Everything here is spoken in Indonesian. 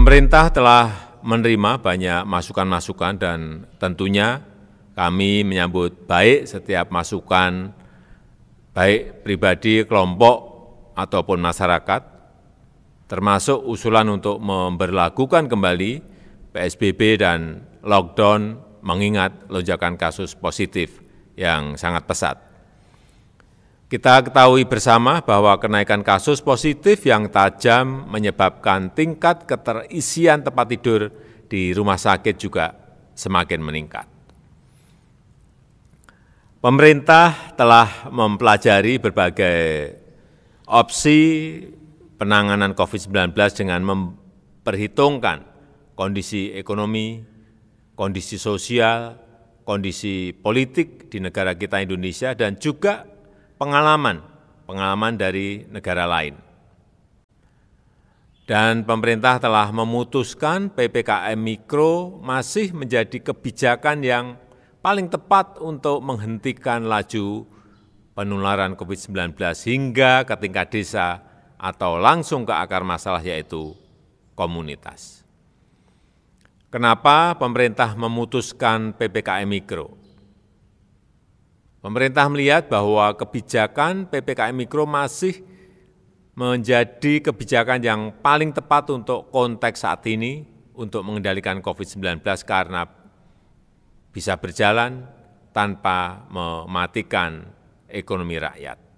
Pemerintah telah menerima banyak masukan-masukan dan tentunya kami menyambut baik setiap masukan baik pribadi, kelompok, ataupun masyarakat, termasuk usulan untuk memperlakukan kembali PSBB dan lockdown mengingat lonjakan kasus positif yang sangat pesat. Kita ketahui bersama bahwa kenaikan kasus positif yang tajam menyebabkan tingkat keterisian tempat tidur di rumah sakit juga semakin meningkat. Pemerintah telah mempelajari berbagai opsi penanganan COVID-19 dengan memperhitungkan kondisi ekonomi, kondisi sosial, kondisi politik di negara kita Indonesia, dan juga pengalaman-pengalaman dari negara lain. Dan pemerintah telah memutuskan PPKM Mikro masih menjadi kebijakan yang paling tepat untuk menghentikan laju penularan COVID-19 hingga ke tingkat desa atau langsung ke akar masalah yaitu komunitas. Kenapa pemerintah memutuskan PPKM Mikro? Pemerintah melihat bahwa kebijakan PPKM Mikro masih menjadi kebijakan yang paling tepat untuk konteks saat ini untuk mengendalikan COVID-19 karena bisa berjalan tanpa mematikan ekonomi rakyat.